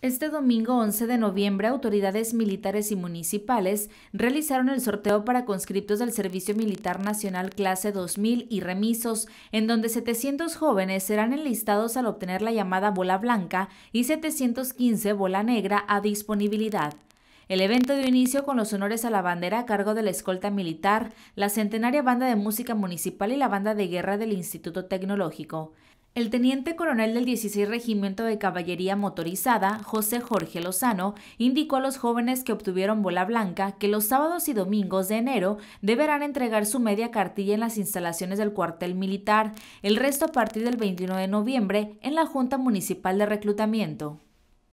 Este domingo 11 de noviembre, autoridades militares y municipales realizaron el sorteo para conscriptos del Servicio Militar Nacional Clase 2000 y remisos, en donde 700 jóvenes serán enlistados al obtener la llamada bola blanca y 715 bola negra a disponibilidad. El evento dio inicio con los honores a la bandera a cargo de la escolta militar, la centenaria banda de música municipal y la banda de guerra del Instituto Tecnológico. El teniente coronel del 16 Regimiento de Caballería Motorizada, José Jorge Lozano, indicó a los jóvenes que obtuvieron bola blanca que los sábados y domingos de enero deberán entregar su media cartilla en las instalaciones del cuartel militar, el resto a partir del 21 de noviembre en la Junta Municipal de Reclutamiento.